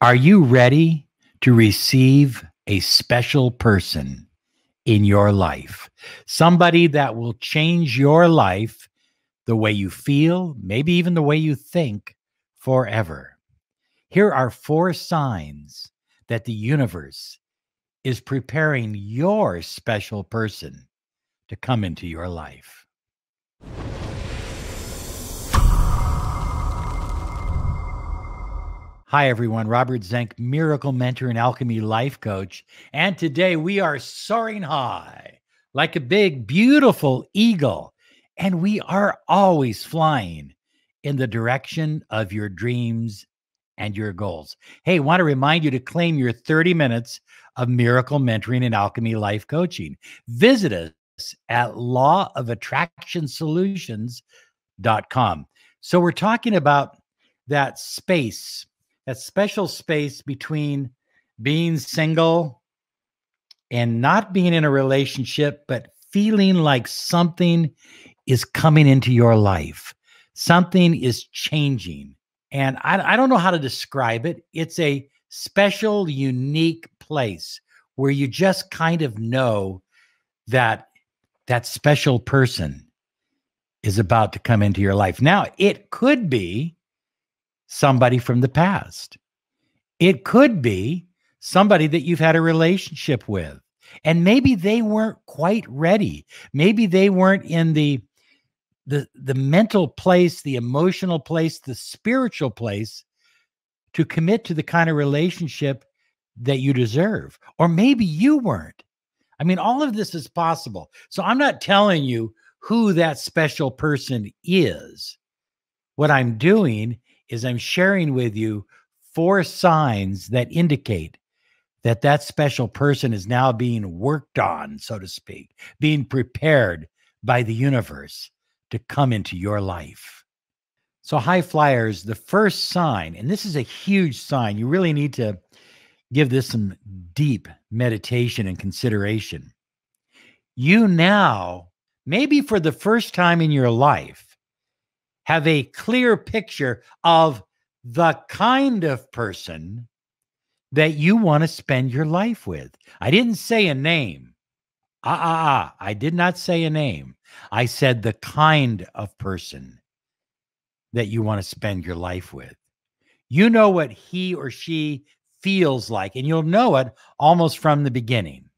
Are you ready to receive a special person in your life? Somebody that will change your life, the way you feel, maybe even the way you think forever. Here are four signs that the universe is preparing your special person to come into your life. Hi, everyone. Robert Zenk, miracle mentor and alchemy life coach. And today we are soaring high like a big, beautiful eagle. And we are always flying in the direction of your dreams and your goals. Hey, want to remind you to claim your 30 minutes of miracle mentoring and alchemy life coaching. Visit us at lawofattractionsolutions.com. So we're talking about that space that special space between being single and not being in a relationship, but feeling like something is coming into your life, something is changing. And I, I don't know how to describe it. It's a special, unique place where you just kind of know that that special person is about to come into your life. Now, it could be somebody from the past. It could be somebody that you've had a relationship with. And maybe they weren't quite ready. Maybe they weren't in the the the mental place, the emotional place, the spiritual place to commit to the kind of relationship that you deserve. Or maybe you weren't. I mean, all of this is possible. So I'm not telling you who that special person is. What I'm doing is I'm sharing with you four signs that indicate that that special person is now being worked on, so to speak, being prepared by the universe to come into your life. So, high flyers, the first sign, and this is a huge sign, you really need to give this some deep meditation and consideration. You now, maybe for the first time in your life, have a clear picture of the kind of person that you want to spend your life with. I didn't say a name. Ah, ah, ah. I did not say a name. I said the kind of person that you want to spend your life with. You know what he or she feels like, and you'll know it almost from the beginning.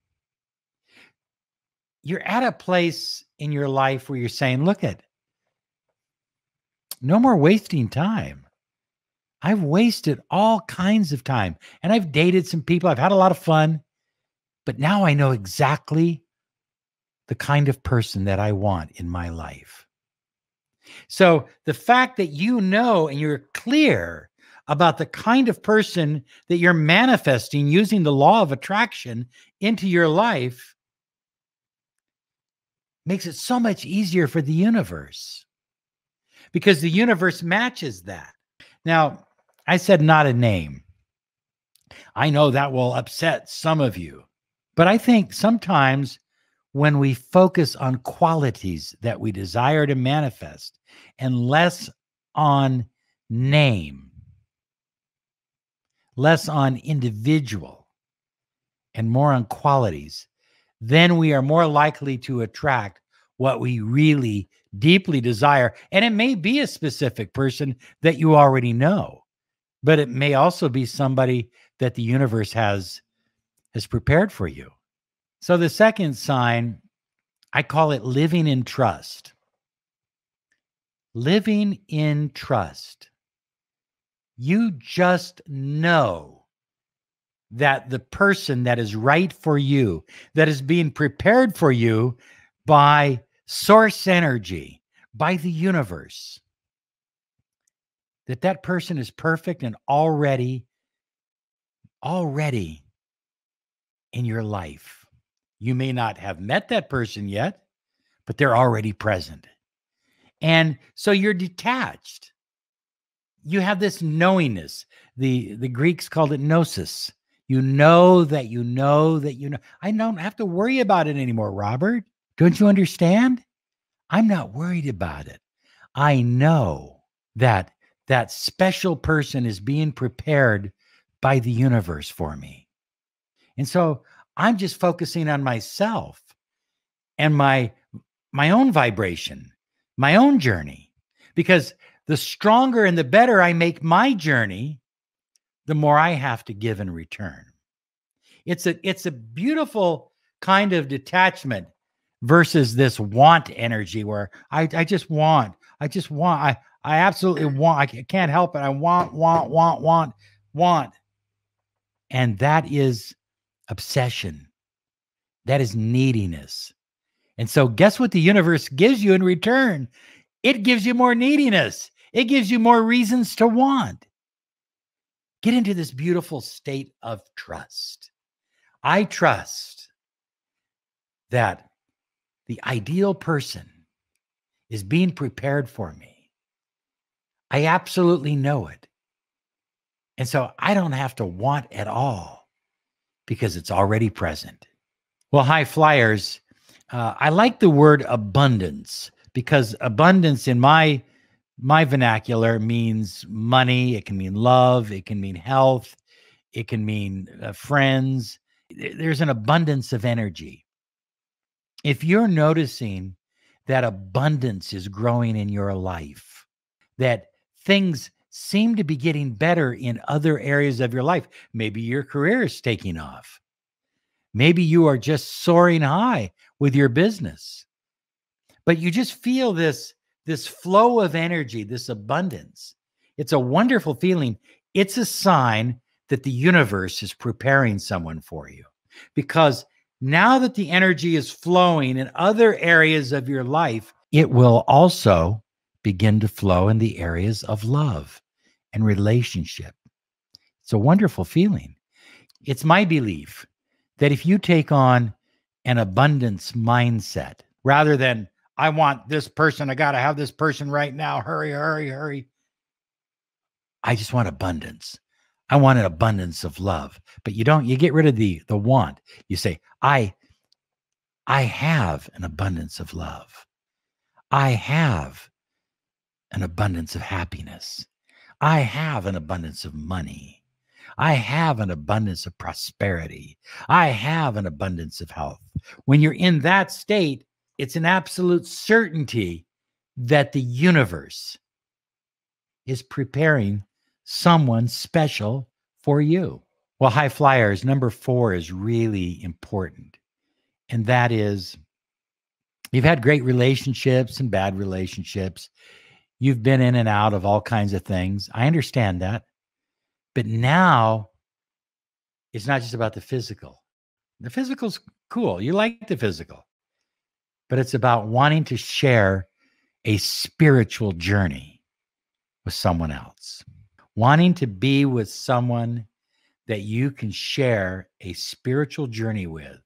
You're at a place in your life where you're saying, look at, no more wasting time. I've wasted all kinds of time and I've dated some people. I've had a lot of fun, but now I know exactly the kind of person that I want in my life. So the fact that you know and you're clear about the kind of person that you're manifesting using the law of attraction into your life makes it so much easier for the universe because the universe matches that. Now, I said not a name. I know that will upset some of you, but I think sometimes when we focus on qualities that we desire to manifest and less on name, less on individual, and more on qualities, then we are more likely to attract what we really deeply desire. And it may be a specific person that you already know, but it may also be somebody that the universe has has prepared for you. So the second sign, I call it living in trust. Living in trust. You just know that the person that is right for you, that is being prepared for you by source energy by the universe that that person is perfect and already already in your life you may not have met that person yet but they're already present and so you're detached you have this knowingness the the greeks called it gnosis you know that you know that you know i don't have to worry about it anymore robert don't you understand? I'm not worried about it. I know that that special person is being prepared by the universe for me. And so I'm just focusing on myself and my my own vibration, my own journey. Because the stronger and the better I make my journey, the more I have to give in return. It's a it's a beautiful kind of detachment versus this want energy where I, I just want, I just want, I, I absolutely want, I can't help it. I want, want, want, want, want. And that is obsession. That is neediness. And so, guess what the universe gives you in return? It gives you more neediness, it gives you more reasons to want. Get into this beautiful state of trust. I trust that the ideal person is being prepared for me. I absolutely know it. And so I don't have to want at all because it's already present. Well, high flyers, uh, I like the word abundance because abundance in my my vernacular means money, it can mean love, it can mean health, it can mean uh, friends. There's an abundance of energy if you're noticing that abundance is growing in your life, that things seem to be getting better in other areas of your life, maybe your career is taking off. Maybe you are just soaring high with your business. But you just feel this this flow of energy, this abundance. It's a wonderful feeling. It's a sign that the universe is preparing someone for you because now that the energy is flowing in other areas of your life, it will also begin to flow in the areas of love and relationship. It's a wonderful feeling. It's my belief that if you take on an abundance mindset rather than, I want this person, I got to have this person right now, hurry, hurry, hurry. I just want abundance. I want an abundance of love. But you don't, you get rid of the the want. You say, I I have an abundance of love. I have an abundance of happiness. I have an abundance of money. I have an abundance of prosperity. I have an abundance of health. When you're in that state, it's an absolute certainty that the universe is preparing someone special for you. Well, high flyers, number four is really important. And that is you've had great relationships and bad relationships. You've been in and out of all kinds of things. I understand that. But now it's not just about the physical. The physical's cool. You like the physical, but it's about wanting to share a spiritual journey with someone else wanting to be with someone that you can share a spiritual journey with.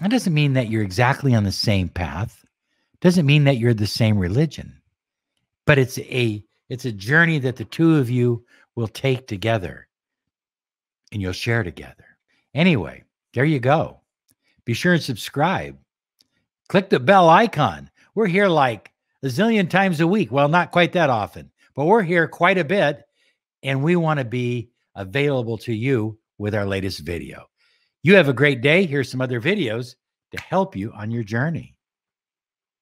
That doesn't mean that you're exactly on the same path. doesn't mean that you're the same religion. But it's a it's a journey that the two of you will take together and you'll share together. Anyway, there you go. Be sure and subscribe. Click the bell icon. We're here like a zillion times a week. Well, not quite that often but we're here quite a bit and we want to be available to you with our latest video. You have a great day. Here's some other videos to help you on your journey.